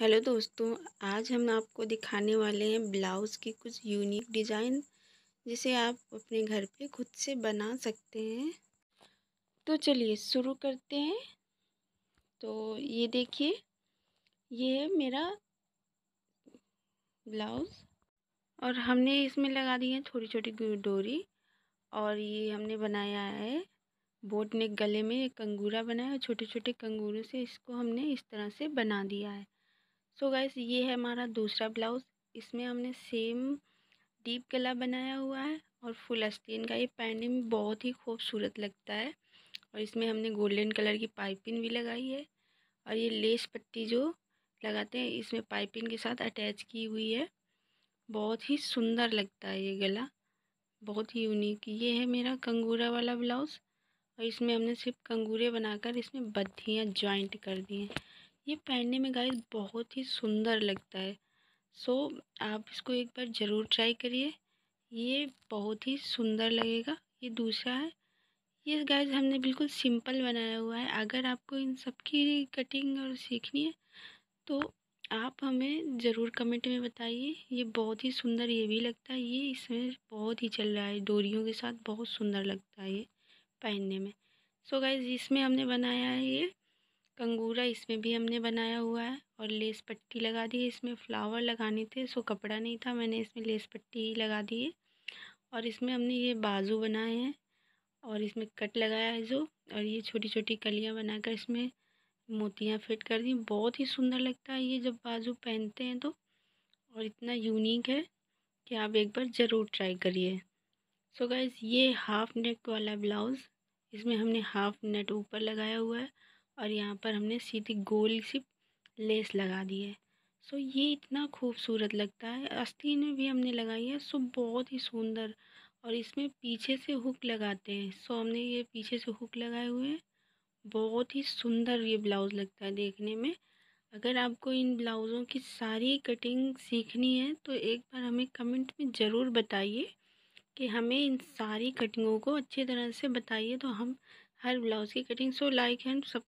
hello दोस्तों आज हम आपको दिखाने वाले हैं ब्लाउज़ की कुछ यूनिक डिज़ाइन जिसे आप अपने घर पे खुद से बना सकते हैं तो चलिए शुरू करते हैं तो ये देखिए ये है मेरा ब्लाउज़ और हमने इसमें लगा दी है छोटी छोटी डोरी और ये हमने बनाया है बोट ने गले में एक कंगूरा बनाया और छोटे छोटे कंगूरों से इसको हमने इस तरह से बना दिया है सो so गाइस ये है हमारा दूसरा ब्लाउज़ इसमें हमने सेम डीप गला बनाया हुआ है और फुल अस्तीन का ये पहनने में बहुत ही खूबसूरत लगता है और इसमें हमने गोल्डन कलर की पाइपिंग भी लगाई है और ये लेस पट्टी जो लगाते हैं इसमें पाइपिंग के साथ अटैच की हुई है बहुत ही सुंदर लगता है ये गला बहुत ही यूनिक ये है मेरा कंगूरा वाला ब्लाउज़ और इसमें हमने सिर्फ कंगूरे बनाकर इसमें बद्धियाँ जॉइंट कर दी हैं ये पहनने में गाइस बहुत ही सुंदर लगता है सो so, आप इसको एक बार ज़रूर ट्राई करिए ये बहुत ही सुंदर लगेगा ये दूसरा है ये गाइस हमने बिल्कुल सिंपल बनाया हुआ है अगर आपको इन सब की कटिंग और सीखनी है तो आप हमें ज़रूर कमेंट में बताइए ये बहुत ही सुंदर ये भी लगता है ये इसमें बहुत ही चल रहा है डोरियों के साथ बहुत सुंदर लगता है ये पहनने में सो so गाइज इसमें हमने बनाया है ये अंगूरा इसमें भी हमने बनाया हुआ है और लेस पट्टी लगा दी है इसमें फ्लावर लगाने थे सो कपड़ा नहीं था मैंने इसमें लेस पट्टी ही लगा दी है और इसमें हमने ये बाजू बनाए हैं और इसमें कट लगाया है जो और ये छोटी छोटी कलियाँ बनाकर इसमें मोतियाँ फिट कर दी बहुत ही सुंदर लगता है ये जब बाजू पहनते हैं तो और इतना यूनिक है कि आप एक बार ज़रूर ट्राई करिए सो so गाइज़ ये हाफ़ नेक वाला ब्लाउज़ इसमें हमने हाफ़ नेट ऊपर लगाया हुआ है और यहाँ पर हमने सीधी गोल सी लेस लगा दी है सो ये इतना खूबसूरत लगता है अस्थी में भी हमने लगाई है सो बहुत ही सुंदर और इसमें पीछे से हुक लगाते हैं सो हमने ये पीछे से हुक लगाए हुए हैं बहुत ही सुंदर ये ब्लाउज़ लगता है देखने में अगर आपको इन ब्लाउज़ों की सारी कटिंग सीखनी है तो एक बार हमें कमेंट में ज़रूर बताइए कि हमें इन सारी कटिंगों को अच्छी तरह से बताइए तो हम हर ब्लाउज़ की कटिंग सो लाइक एंड सब